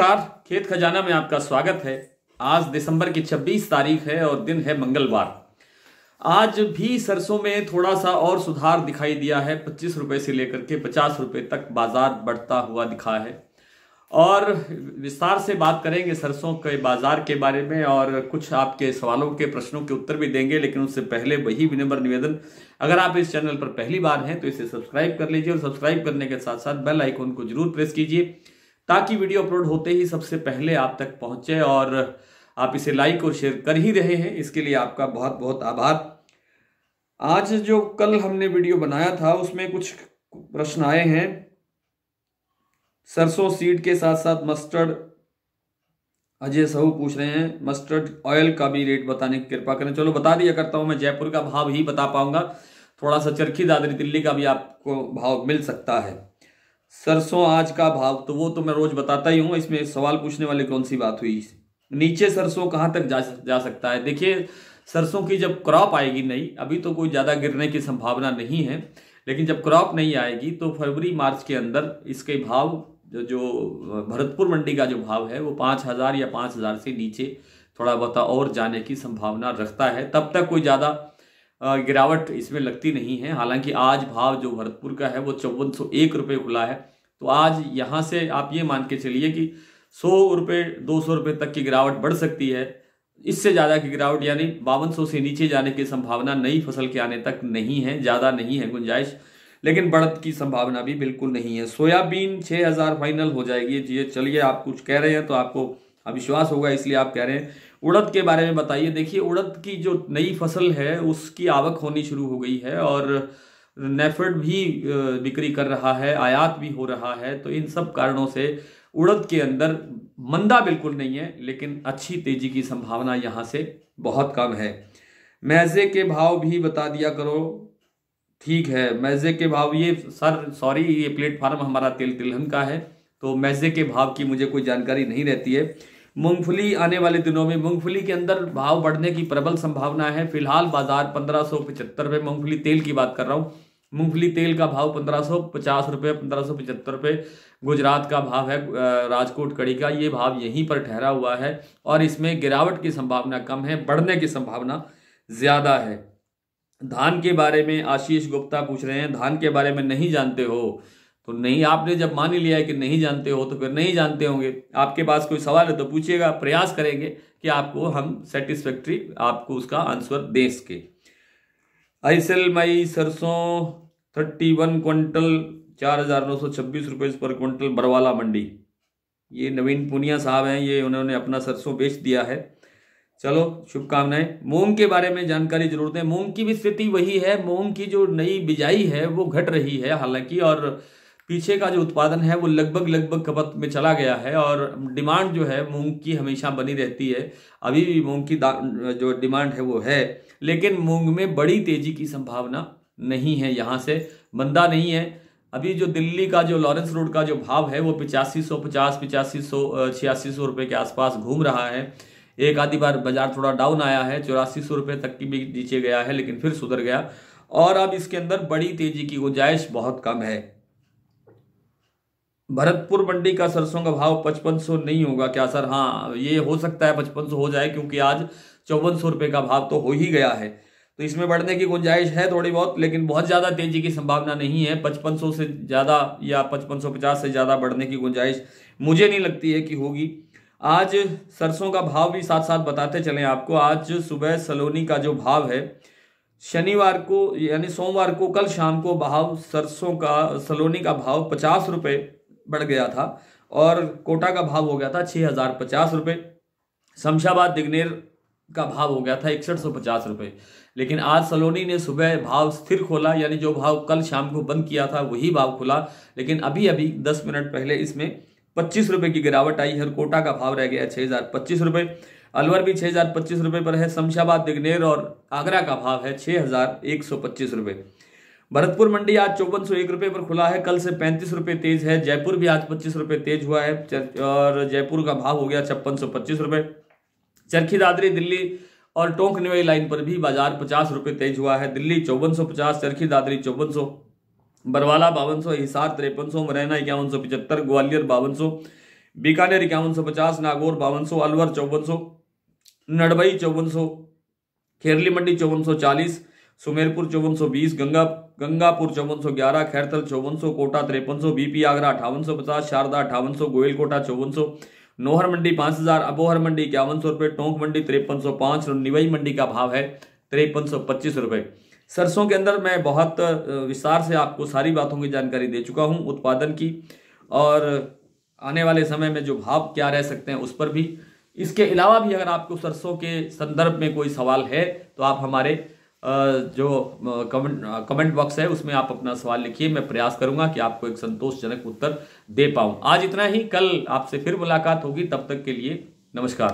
नमस्कार खेत खजाना में आपका स्वागत है आज दिसंबर की 26 तारीख है और दिन है मंगलवार आज भी सरसों में थोड़ा सा और सुधार दिखाई दिया है पच्चीस रुपए से लेकर के पचास रुपए तक बाजार बढ़ता हुआ दिखा है और विस्तार से बात करेंगे सरसों के बाजार के बारे में और कुछ आपके सवालों के प्रश्नों के उत्तर भी देंगे लेकिन उससे पहले वही विनम्र निवेदन अगर आप इस चैनल पर पहली बार हैं तो इसे सब्सक्राइब कर लीजिए और सब्सक्राइब करने के साथ साथ बेल आइकॉन को जरूर प्रेस कीजिए ताकि वीडियो अपलोड होते ही सबसे पहले आप तक पहुंचे और आप इसे लाइक और शेयर कर ही रहे हैं इसके लिए आपका बहुत बहुत आभार आज जो कल हमने वीडियो बनाया था उसमें कुछ प्रश्न आए हैं सरसों सीड के साथ साथ मस्टर्ड अजय साहू पूछ रहे हैं मस्टर्ड ऑयल का भी रेट बताने की कृपा करें चलो बता दिया करता हूं मैं जयपुर का भाव ही बता पाऊंगा थोड़ा सा चरखी दादरी दिल्ली का भी आपको भाव मिल सकता है सरसों आज का भाव तो वो तो मैं रोज बताता ही हूँ इसमें सवाल पूछने वाली कौन सी बात हुई नीचे सरसों कहाँ तक जा जा सकता है देखिए सरसों की जब क्रॉप आएगी नहीं अभी तो कोई ज़्यादा गिरने की संभावना नहीं है लेकिन जब क्रॉप नहीं आएगी तो फरवरी मार्च के अंदर इसके भाव जो भरतपुर मंडी का जो भाव है वो पाँच हज़ार या पाँच हज़ार से नीचे थोड़ा बहुत और जाने की संभावना रखता है तब तक कोई ज़्यादा गिरावट इसमें लगती नहीं है हालांकि आज भाव जो भरतपुर का है वो चौवन सौ एक रुपये खुला है तो आज यहाँ से आप ये मान के चलिए कि सौ रुपये दो सौ रुपये तक की गिरावट बढ़ सकती है इससे ज़्यादा की गिरावट यानी बावन सौ से नीचे जाने की संभावना नई फसल के आने तक नहीं है ज़्यादा नहीं है गुंजाइश लेकिन बढ़त की संभावना भी बिल्कुल नहीं है सोयाबीन छः हज़ार फाइनल हो जाएगी ये चलिए आप कुछ कह रहे हैं तो आपको अविश्वास होगा इसलिए आप कह रहे हैं उड़द के बारे में बताइए देखिए उड़द की जो नई फसल है उसकी आवक होनी शुरू हो गई है और नेफेड भी बिक्री कर रहा है आयात भी हो रहा है तो इन सब कारणों से उड़द के अंदर मंदा बिल्कुल नहीं है लेकिन अच्छी तेजी की संभावना यहाँ से बहुत कम है मैजे के भाव भी बता दिया करो ठीक है मैजे के भाव ये सर सॉरी ये प्लेटफार्म हमारा तिल तिलहन का है तो मैजे के भाव की मुझे कोई जानकारी नहीं रहती है मूंगफली आने वाले दिनों में मूंगफली के अंदर भाव बढ़ने की प्रबल संभावना है फिलहाल बाजार पंद्रह सौ पचहत्तर रुपये मूंगफली तेल की बात कर रहा हूँ मूंगफली तेल का भाव पंद्रह सौ पचास रुपये पंद्रह सौ पचहत्तर रुपये गुजरात का भाव है राजकोट कड़ी का ये भाव यहीं पर ठहरा हुआ है और इसमें गिरावट की संभावना कम है बढ़ने की संभावना ज़्यादा है धान के बारे में आशीष गुप्ता पूछ रहे हैं धान के बारे में नहीं जानते हो तो नहीं आपने जब मान ही लिया है कि नहीं जानते हो तो फिर नहीं जानते होंगे आपके पास कोई सवाल है तो पूछिएगा प्रयास करेंगे कि आपको हम सेटिस्फैक्ट्री आपको उसका आंसर दे सके आईसेल मई सरसों थर्टी वन क्विंटल चार हजार नौ सौ छब्बीस रुपये पर क्विंटल बरवाला मंडी ये नवीन पुनिया साहब हैं ये उन्होंने अपना सरसों बेच दिया है चलो शुभकामनाएं मूंग के बारे में जानकारी जरूर दें मूंग की भी स्थिति वही है मूंग की जो नई बिजाई है वो घट रही है हालांकि और पीछे का जो उत्पादन है वो लगभग लगभग खपत में चला गया है और डिमांड जो है मूंग की हमेशा बनी रहती है अभी भी मूंग की जो डिमांड है वो है लेकिन मूंग में बड़ी तेजी की संभावना नहीं है यहाँ से मंदा नहीं है अभी जो दिल्ली का जो लॉरेंस रोड का जो भाव है वो पिचासी सौ पचास पिचासी सौ छियासी सौ रुपये के आसपास घूम रहा है एक आधी बार बाजार थोड़ा डाउन आया है चौरासी सौ रुपये तक की भी नीचे गया है लेकिन फिर सुधर गया और अब इसके अंदर बड़ी तेजी की गुंजाइश बहुत कम है भरतपुर मंडी का सरसों का भाव पचपन सौ नहीं होगा क्या सर हाँ ये हो सकता है पचपन सौ हो जाए क्योंकि आज चौवन सौ रुपये का भाव तो हो ही गया है तो इसमें बढ़ने की गुंजाइश है थोड़ी बहुत लेकिन बहुत ज़्यादा तेजी की संभावना नहीं है पचपन सौ से ज़्यादा या पचपन सौ पचास से ज़्यादा बढ़ने की गुंजाइश मुझे नहीं लगती है कि होगी आज सरसों का भाव भी साथ साथ बताते चलें आपको आज सुबह सलोनी का जो भाव है शनिवार को यानी सोमवार को कल शाम को भाव सरसों का सलोनी का भाव पचास रुपये बढ़ गया था और कोटा का भाव हो गया था छः हज़ार पचास रुपये शमशाबाद दिग्नेर का भाव हो गया था इकसठ सौ पचास रुपये लेकिन आज सलोनी ने सुबह भाव स्थिर खोला यानी जो भाव कल शाम को बंद किया था वही भाव खुला लेकिन अभी अभी दस मिनट पहले इसमें पच्चीस रुपये की गिरावट आई है कोटा का भाव रह गया छः हज़ार पच्चीस रुपये अलवर भी छः हज़ार पच्चीस रुपये पर है शमशाबाद दिग्नेर और आगरा का भाव है छः हज़ार एक सौ पच्चीस रुपये भरतपुर मंडी आज चौवन सौ एक रुपये पर खुला है कल से पैंतीस रुपये तेज है जयपुर भी आज पच्चीस रुपये तेज हुआ है और जयपुर का भाव हो गया छप्पन सौ पच्चीस रुपये चरखी दादरी दिल्ली और टोंक निवे लाइन पर भी बाजार पचास रुपये तेज हुआ है दिल्ली चौवन सौ पचास चरखी दादरी चौवन सौ बरवाला बावन सौ हिसार तिरपन सौ मुरैना इक्यावन सौ पिचहत्तर ग्वालियर बावन सौ बीकानेर इक्यावन सौ पचास नागौर बावन सौ अलवर चौवन सौ नडबई चौवन सौ खेरली मंडी चौवन सौ चालीस सुमेरपुर चौवन सौ बीस गंगा गंगापुर चौवन सौ ग्यारह खैरथल चौवन सौ कोटा तिरपन सौ बीपी आगरा अठावन सौ पचास शारदा अठावन सौ गोयलकोटा चौवन सौ नोहर मंडी पाँच हज़ार अबोहर मंडी इक्यावन सौ रुपये टोंक मंडी तिरपन सौ पाँच निवई मंडी का भाव है तिरपन सौ पच्चीस रुपये सरसों के अंदर मैं बहुत विस्तार से आपको सारी बातों की जानकारी दे चुका हूँ उत्पादन की और आने वाले समय में जो भाव क्या रह सकते हैं उस पर भी इसके अलावा भी अगर आपको सरसों के संदर्भ में कोई सवाल है तो आप हमारे जो कमेंट कमेंट बॉक्स है उसमें आप अपना सवाल लिखिए मैं प्रयास करूंगा कि आपको एक संतोषजनक उत्तर दे पाऊँ आज इतना ही कल आपसे फिर मुलाकात होगी तब तक के लिए नमस्कार